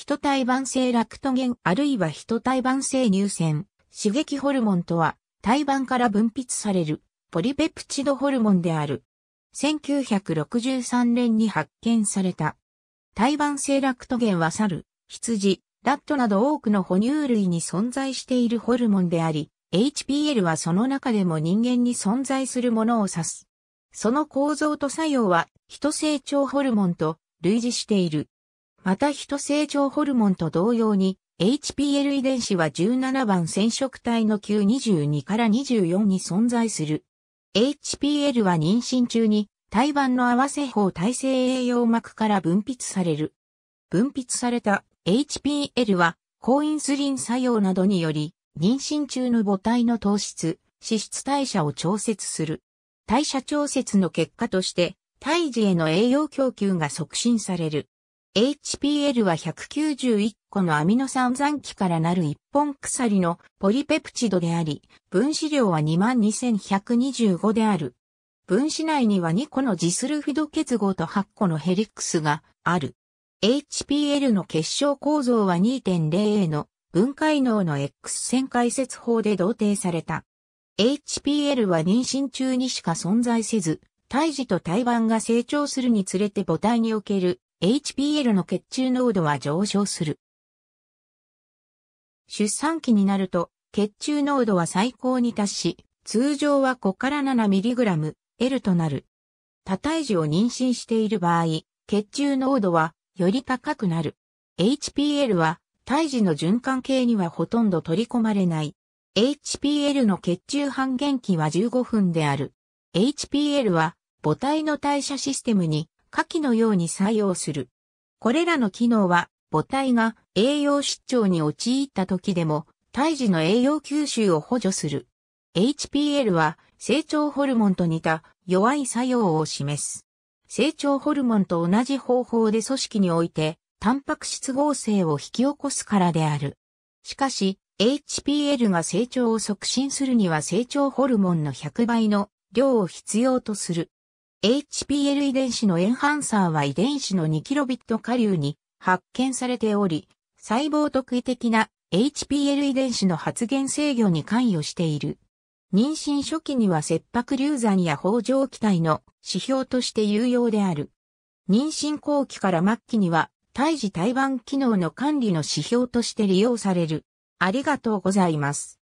人体板性ラクトゲンあるいは人体板性乳腺、刺激ホルモンとは、胎盤から分泌されるポリペプチドホルモンである。1963年に発見された。胎盤性ラクトゲンは猿、羊、ラットなど多くの哺乳類に存在しているホルモンであり、HPL はその中でも人間に存在するものを指す。その構造と作用は、人成長ホルモンと類似している。また人成長ホルモンと同様に、HPL 遺伝子は17番染色体の Q22 から24に存在する。HPL は妊娠中に胎盤の合わせ法体性栄養膜から分泌される。分泌された HPL は抗インスリン作用などにより妊娠中の母体の糖質、脂質代謝を調節する。代謝調節の結果として胎児への栄養供給が促進される。HPL は191個のアミノ酸残基からなる一本鎖のポリペプチドであり、分子量は22125である。分子内には2個のジスルフィド結合と8個のヘリックスがある。HPL の結晶構造は 2.0A の分解能の X 線解説法で同定された。HPL は妊娠中にしか存在せず、胎児と胎盤が成長するにつれて母体における HPL の血中濃度は上昇する。出産期になると、血中濃度は最高に達し、通常は5から 7mg、L となる。多胎児を妊娠している場合、血中濃度はより高くなる。HPL は胎児の循環系にはほとんど取り込まれない。HPL の血中半減期は15分である。HPL は母体の代謝システムに下記のように採用する。これらの機能は母体が栄養失調に陥った時でも胎児の栄養吸収を補助する。HPL は成長ホルモンと似た弱い作用を示す。成長ホルモンと同じ方法で組織においてタンパク質合成を引き起こすからである。しかし、HPL が成長を促進するには成長ホルモンの100倍の量を必要とする。HPL 遺伝子のエンハンサーは遺伝子の 2kb 下流に発見されており、細胞特異的な HPL 遺伝子の発現制御に関与している。妊娠初期には切迫流産や包状期待の指標として有用である。妊娠後期から末期には胎児胎盤機能の管理の指標として利用される。ありがとうございます。